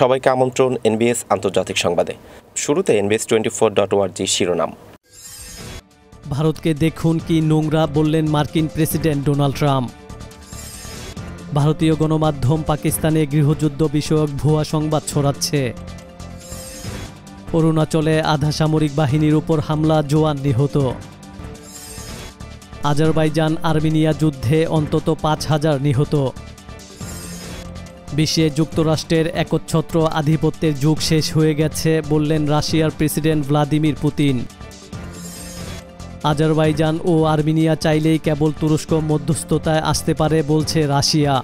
সবাইকে আমন্ত্রণ এনবিএস আন্তর্জাতিক সংবাদে শুরুতে এনবিএস টোয়েন্টি ফোর ডট ওয়ার্জি শিরোনাম ভারতকে দেখুন কি নোংরা বললেন মার্কিন প্রেসিডেন্ট ডোনাল্ড ট্রাম্প ভারতীয় গণমাধ্যম পাকিস্তানে গৃহযুদ্ধ বিষয়ক ভুয়া সংবাদ ছড়াচ্ছে অরুণাচলে আধা সামরিক বাহিনীর উপর হামলা জোয়ান নিহত আজারবাইজান আর্মেনিয়া যুদ্ধে অন্তত পাঁচ হাজার নিহত বিশ্বে যুক্তরাষ্ট্রের একচ্ছত্র আধিপত্যের যুগ শেষ হয়ে গেছে বললেন রাশিয়ার প্রেসিডেন্ট ভ্লাদিমির পুতিন আজারবাইজান ও আর্মেনিয়া চাইলেই কেবল তুরস্ক মধ্যস্থতায় আসতে পারে বলছে রাশিয়া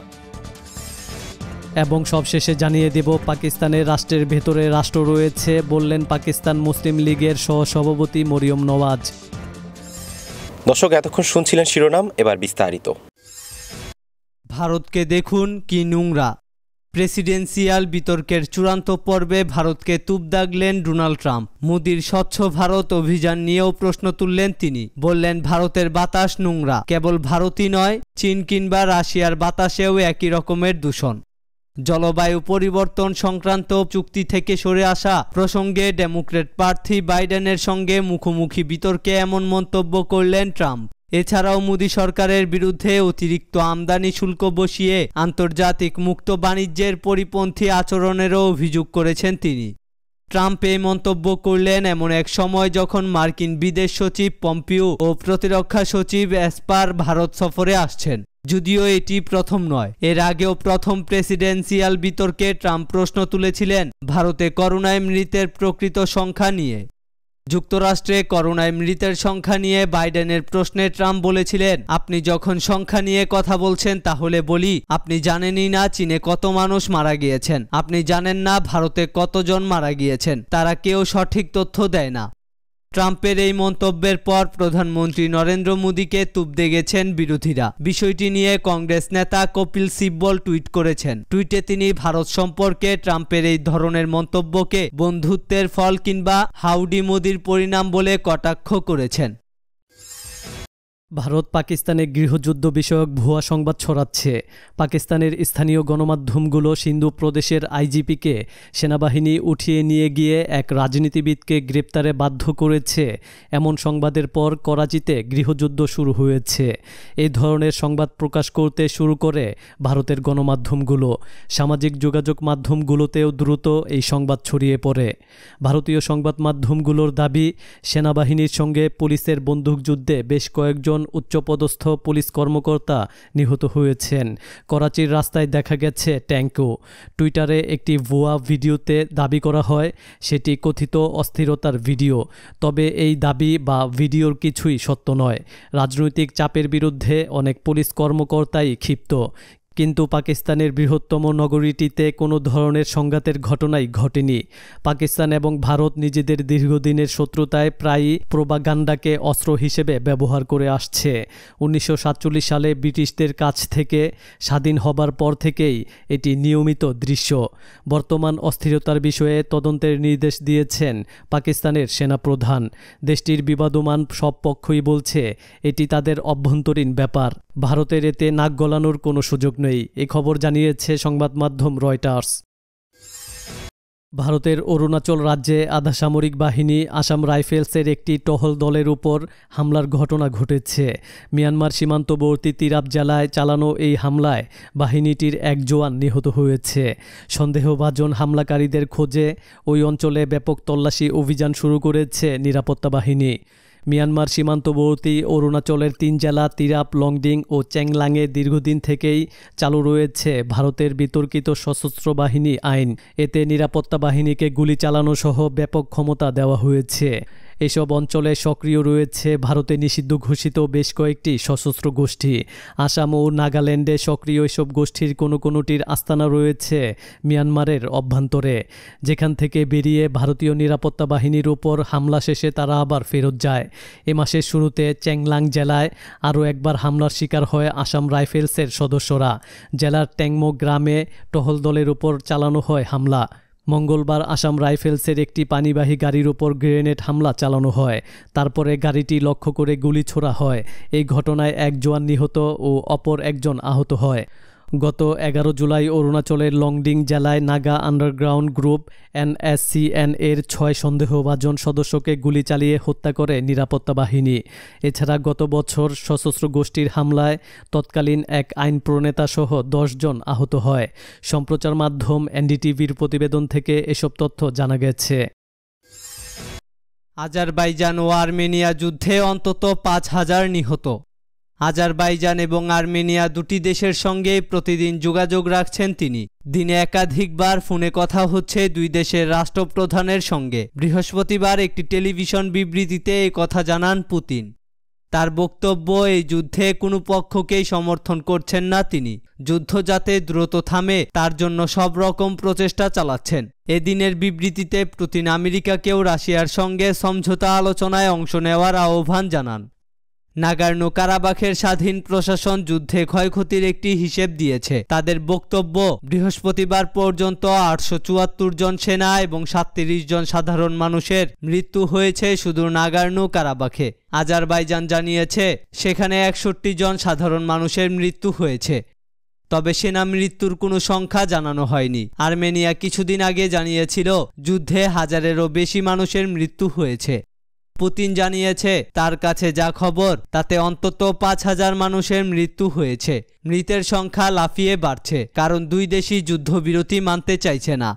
এবং সবশেষে জানিয়ে দেব পাকিস্তানের রাষ্ট্রের ভেতরে রাষ্ট্র রয়েছে বললেন পাকিস্তান মুসলিম লীগের সহসভাপতি মরিয়ম নওয়াজ দর্শক এতক্ষণ শুনছিলেন শিরোনাম এবার বিস্তারিত ভারতকে দেখুন কি নোংরা প্রেসিডেন্সিয়াল বিতর্কের চূড়ান্ত পর্বে ভারতকে তুপ দাগলেন ডোনাল্ড ট্রাম্প মোদির স্বচ্ছ ভারত অভিযান নিয়েও প্রশ্ন তুললেন তিনি বললেন ভারতের বাতাস নোংরা কেবল ভারতই নয় চীন কিংবা রাশিয়ার বাতাসেও একই রকমের দূষণ জলবায়ু পরিবর্তন সংক্রান্ত চুক্তি থেকে সরে আসা প্রসঙ্গে ডেমোক্রেট প্রার্থী বাইডেনের সঙ্গে মুখোমুখি বিতর্কে এমন মন্তব্য করলেন ট্রাম্প এছাড়াও মোদী সরকারের বিরুদ্ধে অতিরিক্ত আমদানি শুল্ক বসিয়ে আন্তর্জাতিক মুক্ত বাণিজ্যের পরিপন্থী আচরণেরও অভিযোগ করেছেন তিনি ট্রাম্প এই মন্তব্য করলেন এমন এক সময় যখন মার্কিন বিদেশ সচিব পম্পিও ও প্রতিরক্ষা সচিব এসপার ভারত সফরে আসছেন যদিও এটি প্রথম নয় এর আগেও প্রথম প্রেসিডেন্সিয়াল বিতর্কে ট্রাম্প প্রশ্ন তুলেছিলেন ভারতে করোনায় মৃতের প্রকৃত সংখ্যা নিয়ে যুক্তরাষ্ট্রে করোনায় মৃতের সংখ্যা নিয়ে বাইডেনের প্রশ্নে ট্রাম্প বলেছিলেন আপনি যখন সংখ্যা নিয়ে কথা বলছেন তাহলে বলি আপনি জানেনই না চীনে কত মানুষ মারা গিয়েছেন আপনি জানেন না ভারতে কতজন মারা গিয়েছেন তারা কেউ সঠিক তথ্য দেয় না ট্রাম্পের এই মন্তব্যের পর প্রধানমন্ত্রী নরেন্দ্র মোদীকে তুপদে গেছেন বিরোধীরা বিষয়টি নিয়ে কংগ্রেস নেতা কপিল সিব্বল টুইট করেছেন টুইটে তিনি ভারত সম্পর্কে ট্রাম্পের এই ধরনের মন্তব্যকে বন্ধুত্বের ফল কিংবা হাউডি মোদির পরিণাম বলে কটাক্ষ করেছেন ভারত পাকিস্তানে গৃহযুদ্ধ বিষয়ক ভুয়া সংবাদ ছড়াচ্ছে পাকিস্তানের স্থানীয় গণমাধ্যমগুলো সিন্ধু প্রদেশের আইজিপিকে সেনাবাহিনী উঠিয়ে নিয়ে গিয়ে এক রাজনীতিবিদকে গ্রেপ্তারে বাধ্য করেছে এমন সংবাদের পর করাচিতে গৃহযুদ্ধ শুরু হয়েছে এই ধরনের সংবাদ প্রকাশ করতে শুরু করে ভারতের গণমাধ্যমগুলো সামাজিক যোগাযোগ মাধ্যমগুলোতেও দ্রুত এই সংবাদ ছড়িয়ে পড়ে ভারতীয় সংবাদ মাধ্যমগুলোর দাবি সেনাবাহিনীর সঙ্গে পুলিশের বন্দুকযুদ্ধে বেশ কয়েকজন উচ্চপদস্থ পুলিশ কর্মকর্তা নিহত হয়েছেন করাচির রাস্তায় দেখা গেছে ট্যাঙ্কো টুইটারে একটি ভুয়া ভিডিওতে দাবি করা হয় সেটি কথিত অস্থিরতার ভিডিও তবে এই দাবি বা ভিডিওর কিছুই সত্য নয় রাজনৈতিক চাপের বিরুদ্ধে অনেক পুলিশ কর্মকর্তাই ক্ষিপ্ত কিন্তু পাকিস্তানের বৃহত্তম নগরীটিতে কোনো ধরনের সংঘাতের ঘটনাই ঘটেনি পাকিস্তান এবং ভারত নিজেদের দীর্ঘদিনের শত্রুতায় প্রায়ই প্রোবাগান্ডাকে অস্ত্র হিসেবে ব্যবহার করে আসছে উনিশশো সালে ব্রিটিশদের কাছ থেকে স্বাধীন হবার পর থেকেই এটি নিয়মিত দৃশ্য বর্তমান অস্থিরতার বিষয়ে তদন্তের নির্দেশ দিয়েছেন পাকিস্তানের সেনাপ্রধান দেশটির বিবাদমান সব পক্ষই বলছে এটি তাদের অভ্যন্তরীণ ব্যাপার ভারতের এতে নাক গলানোর কোনো সুযোগ নেই এ খবর জানিয়েছে সংবাদ মাধ্যম রয়টার্স ভারতের অরুণাচল রাজ্যে আধাসামরিক বাহিনী আসাম রাইফেলসের একটি টহল দলের উপর হামলার ঘটনা ঘটেছে মিয়ানমার সীমান্তবর্তী তিরাপ জেলায় চালানো এই হামলায় বাহিনীটির এক জোয়ান নিহত হয়েছে সন্দেহভাজন হামলাকারীদের খোঁজে ওই অঞ্চলে ব্যাপক তল্লাশি অভিযান শুরু করেছে নিরাপত্তা বাহিনী মিয়ানমার সীমান্তবর্তী অরুণাচলের তিন জেলা তিরাপ লংডিং ও চ্যাংলাংয়ে দীর্ঘদিন থেকেই চালু রয়েছে ভারতের বিতর্কিত সশস্ত্র বাহিনী আইন এতে নিরাপত্তা বাহিনীকে গুলি চালানো সহ ব্যাপক ক্ষমতা দেওয়া হয়েছে এসব অঞ্চলে সক্রিয় রয়েছে ভারতে নিষিদ্ধ ঘোষিত বেশ কয়েকটি সশস্ত্র গোষ্ঠী আসাম ও নাগাল্যান্ডে সক্রিয় এসব গোষ্ঠীর কোনো কোনোটির আস্তানা রয়েছে মিয়ানমারের অভ্যন্তরে যেখান থেকে বেরিয়ে ভারতীয় নিরাপত্তা বাহিনীর ওপর হামলা শেষে তারা আবার ফেরত যায় এ মাসের শুরুতে চ্যাংলাং জেলায় আরও একবার হামলার শিকার হয় আসাম রাইফেলসের সদস্যরা জেলার ট্যাংমো গ্রামে টহল দলের উপর চালানো হয় হামলা মঙ্গলবার আসাম রাইফেলসের একটি পানিবাহী গাড়ির ওপর গ্রেনেড হামলা চালানো হয় তারপরে গাড়িটি লক্ষ্য করে গুলি ছোড়া হয় এই ঘটনায় এক জোয়ান নিহত ও অপর একজন আহত হয় গত এগারো জুলাই অরুণাচলের লংডিং জেলায় নাগা আন্ডারগ্রাউন্ড গ্রুপ এনএসসিএন এর ছয় সন্দেহভাজন সদস্যকে গুলি চালিয়ে হত্যা করে নিরাপত্তা বাহিনী এছাড়া গত বছর সশস্ত্র গোষ্ঠীর হামলায় তৎকালীন এক আইন প্রণেতাসহ দশজন আহত হয় সম্প্রচার মাধ্যম এনডিটিভির প্রতিবেদন থেকে এসব তথ্য জানা গেছে আজারবাইজান ও আর্মেনিয়া যুদ্ধে অন্তত পাঁচ হাজার নিহত আজারবাইজান এবং আর্মেনিয়া দুটি দেশের সঙ্গে প্রতিদিন যোগাযোগ রাখছেন তিনি দিনে একাধিকবার ফোনে কথা হচ্ছে দুই দেশের রাষ্ট্রপ্রধানের সঙ্গে বৃহস্পতিবার একটি টেলিভিশন বিবৃতিতে এই কথা জানান পুতিন তার বক্তব্য এই যুদ্ধে কোনো পক্ষকেই সমর্থন করছেন না তিনি যুদ্ধ যাতে দ্রুত থামে তার জন্য সব রকম প্রচেষ্টা চালাচ্ছেন এদিনের বিবৃতিতে পুতিন আমেরিকাকেও রাশিয়ার সঙ্গে সমঝোতা আলোচনায় অংশ নেওয়ার আহ্বান জানান নাগার্নো কারাবাখের স্বাধীন প্রশাসন যুদ্ধে ক্ষয়ক্ষতির একটি হিসেব দিয়েছে তাদের বক্তব্য বৃহস্পতিবার পর্যন্ত আটশো জন সেনা এবং সাতত্রিশ জন সাধারণ মানুষের মৃত্যু হয়েছে শুধু নাগার্নো কারাবাখে আজারবাইজান জানিয়েছে সেখানে একষট্টি জন সাধারণ মানুষের মৃত্যু হয়েছে তবে সেনা মৃত্যুর কোনো সংখ্যা জানানো হয়নি আর্মেনিয়া কিছুদিন আগে জানিয়েছিল যুদ্ধে হাজারেরও বেশি মানুষের মৃত্যু হয়েছে পুতিন জানিয়েছে তার কাছে যা খবর তাতে অন্তত পাঁচ হাজার মানুষের মৃত্যু হয়েছে মৃতের সংখ্যা লাফিয়ে বাড়ছে কারণ দুই দেশই যুদ্ধবিরতি মানতে চাইছে না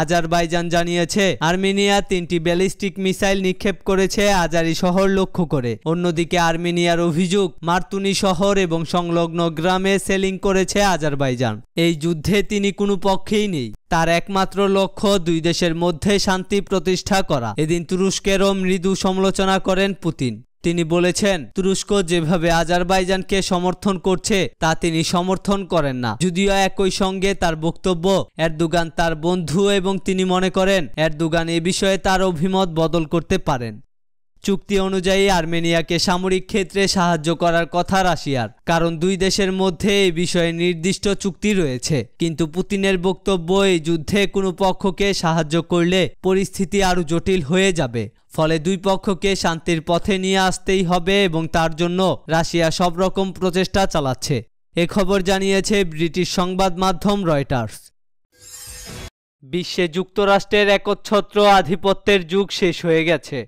আজারবাইজান জানিয়েছে আর্মেনিয়া তিনটি ব্যালিস্টিক মিসাইল নিক্ষেপ করেছে আজারি শহর লক্ষ্য করে অন্যদিকে আর্মেনিয়ার অভিযোগ মার্তুনি শহর এবং সংলগ্ন গ্রামে সেলিং করেছে আজারবাইজান এই যুদ্ধে তিনি কোনো পক্ষেই নেই তার একমাত্র লক্ষ্য দুই দেশের মধ্যে শান্তি প্রতিষ্ঠা করা এদিন তুরস্কেরও মৃদু সমালোচনা করেন পুতিন তিনি বলেছেন তুরস্ক যেভাবে আজারবাইজানকে সমর্থন করছে তা তিনি সমর্থন করেন না যদিও একই সঙ্গে তার বক্তব্য এরদোগান তার বন্ধু এবং তিনি মনে করেন এরদোগান এ বিষয়ে তার অভিমত বদল করতে পারেন চুক্তি অনুযায়ী আর্মেনিয়াকে সামরিক ক্ষেত্রে সাহায্য করার কথা রাশিয়ার কারণ দুই দেশের মধ্যে এই বিষয়ে নির্দিষ্ট চুক্তি রয়েছে কিন্তু পুতিনের বক্তব্য এই যুদ্ধে কোনো পক্ষকে সাহায্য করলে পরিস্থিতি আরও জটিল হয়ে যাবে ফলে দুই পক্ষকে শান্তির পথে নিয়ে আসতেই হবে এবং তার জন্য রাশিয়া সব রকম প্রচেষ্টা চালাচ্ছে এ খবর জানিয়েছে ব্রিটিশ সংবাদ মাধ্যম রয়টার্স বিশ্বে যুক্তরাষ্ট্রের একচ্ছত্র আধিপত্যের যুগ শেষ হয়ে গেছে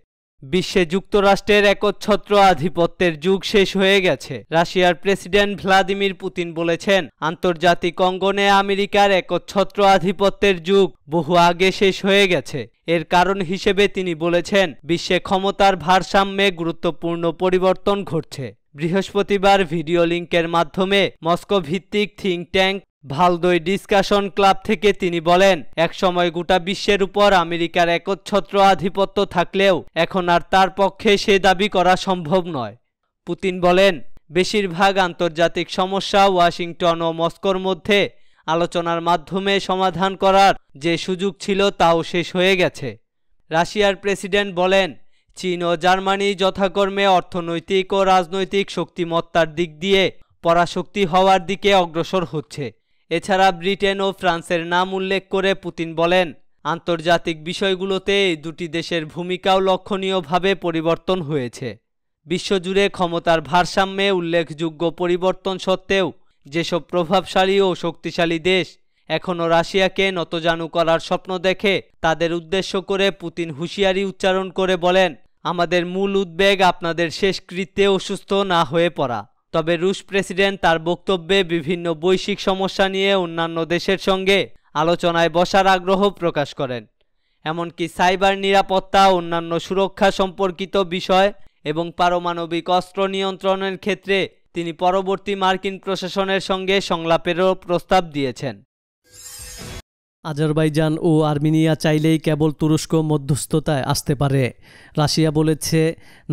বিশ্বে যুক্তরাষ্ট্রের একচ্ছত্র আধিপত্যের যুগ শেষ হয়ে গেছে রাশিয়ার প্রেসিডেন্ট ভ্লাদিমির পুতিন বলেছেন আন্তর্জাতিক অঙ্গনে আমেরিকার একচ্ছত্র আধিপত্যের যুগ বহু আগে শেষ হয়ে গেছে এর কারণ হিসেবে তিনি বলেছেন বিশ্বে ক্ষমতার ভারসাম্যে গুরুত্বপূর্ণ পরিবর্তন ঘটছে বৃহস্পতিবার ভিডিও লিঙ্কের মাধ্যমে মস্কো ভিত্তিক think tank Valdai discussion club থেকে তিনি বলেন একসময় গোটা বিশ্বের উপর আমেরিকার একচ্ছত্র আধিপত্য থাকলেও এখন আর তার পক্ষে সে দাবি করা সম্ভব নয় পুতিন বলেন বেশিরভাগ আন্তর্জাতিক সমস্যা ওয়াশিংটন ও মস্কোর মধ্যে আলোচনার মাধ্যমে সমাধান করার যে সুযোগ ছিল তাও শেষ হয়ে গেছে রাশিয়ার প্রেসিডেন্ট বলেন চীন ও জার্মানি যথাকর্মে অর্থনৈতিক ও রাজনৈতিক শক্তিমত্তার দিক দিয়ে পরাশক্তি হওয়ার দিকে অগ্রসর হচ্ছে এছাড়া ব্রিটেন ও ফ্রান্সের নাম উল্লেখ করে পুতিন বলেন আন্তর্জাতিক বিষয়গুলোতে দুটি দেশের ভূমিকাও লক্ষণীয়ভাবে পরিবর্তন হয়েছে বিশ্বজুড়ে ক্ষমতার ভারসাম্যে উল্লেখযোগ্য পরিবর্তন সত্ত্বেও যেসব প্রভাবশালী ও শক্তিশালী দেশ এখনও রাশিয়াকে নতজানু করার স্বপ্ন দেখে তাদের উদ্দেশ্য করে পুতিন হুঁশিয়ারি উচ্চারণ করে বলেন আমাদের মূল উদ্বেগ আপনাদের শেষকৃত্যে অসুস্থ না হয়ে পড়া তবে রুশ প্রেসিডেন্ট তার বক্তব্যে বিভিন্ন বৈশ্বিক সমস্যা নিয়ে অন্যান্য দেশের সঙ্গে আলোচনায় বসার আগ্রহ প্রকাশ করেন এমনকি সাইবার নিরাপত্তা অন্যান্য সুরক্ষা সম্পর্কিত বিষয় এবং পারমাণবিক অস্ত্র নিয়ন্ত্রণের ক্ষেত্রে তিনি পরবর্তী মার্কিন প্রশাসনের সঙ্গে সংলাপেরও প্রস্তাব দিয়েছেন আজারবাইজান ও আর্মেনিয়া চাইলেই কেবল তুরস্ক মধ্যস্থতায় আসতে পারে রাশিয়া বলেছে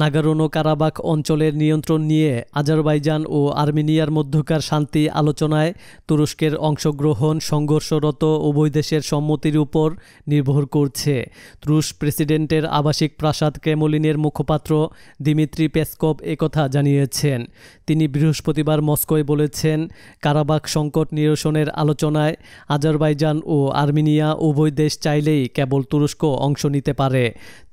নাগারোনো কারাবাক অঞ্চলের নিয়ন্ত্রণ নিয়ে আজারবাইজান ও আর্মেনিয়ার মধ্যকার শান্তি আলোচনায় তুরস্কের অংশগ্রহণ সংঘর্ষরত উভয় দেশের সম্মতির উপর নির্ভর করছে তুরস্ক প্রেসিডেন্টের আবাসিক প্রাসাদ ক্রেমলিনের মুখপাত্র দিমিত্রি পেসকপ একথা জানিয়েছেন তিনি বৃহস্পতিবার মস্কোয় বলেছেন কারাবাক সংকট নিরসনের আলোচনায় আজারবাইজান ও আর্মেনিয়া উভয় দেশ চাইলেই কেবল তুরস্ক অংশ নিতে পারে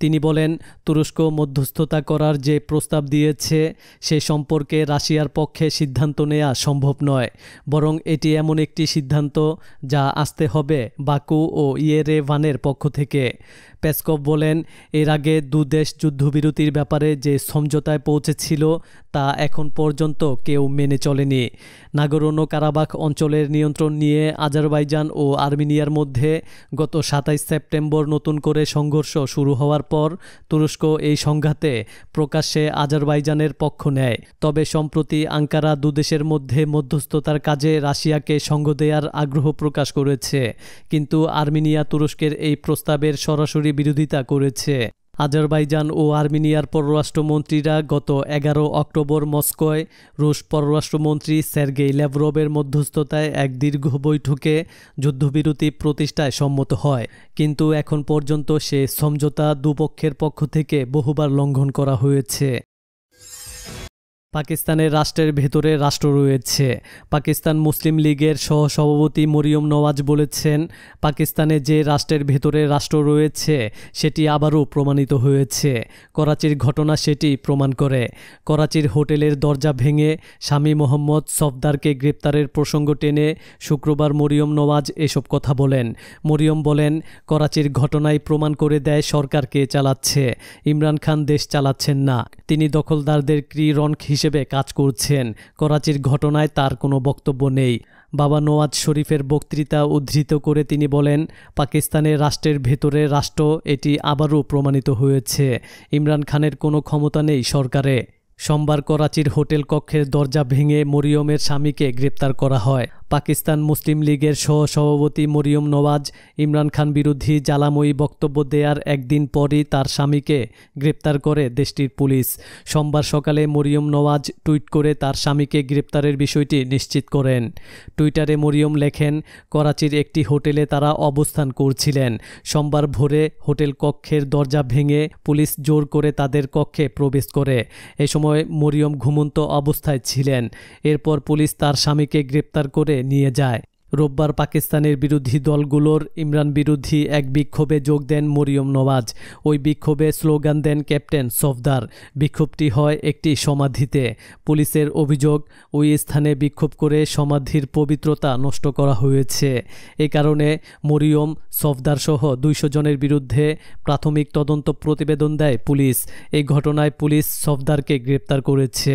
তিনি বলেন তুরস্ক মধ্যস্থতা করার যে প্রস্তাব দিয়েছে সে সম্পর্কে রাশিয়ার পক্ষে সিদ্ধান্ত নেওয়া সম্ভব নয় বরং এটি এমন একটি সিদ্ধান্ত যা আসতে হবে বাকু ও ইয়েরেভানের পক্ষ থেকে পেসকপ বলেন এর আগে দু দেশ যুদ্ধবিরতির ব্যাপারে যে সমঝোতায় পৌঁছেছিল তা এখন পর্যন্ত কেউ মেনে চলেনি নাগরণ কারাবাখ অঞ্চলের নিয়ন্ত্রণ নিয়ে আজারবাইজান ও আর্মেনিয়ার মধ্যে গত সাতাইশ সেপ্টেম্বর নতুন করে সংঘর্ষ শুরু হওয়ার পর তুরস্ক এই সংঘাতে প্রকাশ্যে আজারবাইজানের পক্ষ নেয় তবে সম্প্রতি আঙ্কারা দুদেশের মধ্যে মধ্যস্থতার কাজে রাশিয়াকে সঙ্গ দেয়ার আগ্রহ প্রকাশ করেছে কিন্তু আর্মেনিয়া তুরস্কের এই প্রস্তাবের সরাসরি বিরোধিতা করেছে আজারবাইজান ও আর্মেনিয়ার পররাষ্ট্রমন্ত্রীরা গত এগারো অক্টোবর মস্কোয় রুশ পররাষ্ট্রমন্ত্রী সের্গেই ল্যাভরোভের মধ্যস্থতায় এক দীর্ঘ বৈঠকে যুদ্ধবিরতি প্রতিষ্ঠায় সম্মত হয় কিন্তু এখন পর্যন্ত সে সমঝোতা দুপক্ষের পক্ষ থেকে বহুবার লঙ্ঘন করা হয়েছে পাকিস্তানের রাষ্ট্রের ভেতরে রাষ্ট্র রয়েছে পাকিস্তান মুসলিম লীগের সহসভাপতি মরিয়ম নওয়াজ বলেছেন পাকিস্তানে যে রাষ্ট্রের ভেতরে রাষ্ট্র রয়েছে সেটি আবারও প্রমাণিত হয়েছে করাচির ঘটনা সেটি প্রমাণ করে করাচির হোটেলের দরজা ভেঙে স্বামী মোহাম্মদ সফদারকে গ্রেপ্তারের প্রসঙ্গ টেনে শুক্রবার মরিয়ম নওয়াজ এসব কথা বলেন মরিয়ম বলেন করাচির ঘটনায় প্রমাণ করে দেয় সরকারকে চালাচ্ছে ইমরান খান দেশ চালাচ্ছেন না তিনি দখলদারদের ক্রীড়ন হিসেবে হিসেবে কাজ করছেন করাচির ঘটনায় তার কোনো বক্তব্য নেই বাবা নওয়াজ শরীফের বক্তৃতা উদ্ধৃত করে তিনি বলেন পাকিস্তানের রাষ্ট্রের ভেতরে রাষ্ট্র এটি আবারও প্রমাণিত হয়েছে ইমরান খানের কোনো ক্ষমতা নেই সরকারে সোমবার করাচির হোটেল কক্ষের দরজা ভেঙে মরিয়মের স্বামীকে গ্রেপ্তার করা হয় পাকিস্তান মুসলিম লীগের সহ সভাপতি মরিয়ম নওয়াজ ইমরান খান বিরোধী জ্বালাময়ী বক্তব্য দেওয়ার একদিন পরই তার স্বামীকে গ্রেপ্তার করে দেশটির পুলিশ সোমবার সকালে মরিয়ম নওয়াজ টুইট করে তার স্বামীকে গ্রেপ্তারের বিষয়টি নিশ্চিত করেন টুইটারে মরিয়ম লেখেন করাচির একটি হোটেলে তারা অবস্থান করছিলেন সোমবার ভোরে হোটেল কক্ষের দরজা ভেঙে পুলিশ জোর করে তাদের কক্ষে প্রবেশ করে এ সময় মরিয়ম ঘুমন্ত অবস্থায় ছিলেন এরপর পুলিশ তার স্বামীকে গ্রেপ্তার করে করে নিয়ে যায় রোববার পাকিস্তানের বিরোধী দলগুলোর ইমরান বিরোধী এক বিক্ষোভে যোগ দেন মরিয়ম নওয়াজ ওই বিক্ষোভে স্লোগান দেন ক্যাপ্টেন সফদার বিক্ষোভটি হয় একটি সমাধিতে পুলিশের অভিযোগ ওই স্থানে বিক্ষোভ করে সমাধির পবিত্রতা নষ্ট করা হয়েছে এ কারণে মরিয়ম সফদার সহ দুইশো জনের বিরুদ্ধে প্রাথমিক তদন্ত প্রতিবেদন দেয় পুলিশ এই ঘটনায় পুলিশ সফদারকে গ্রেপ্তার করেছে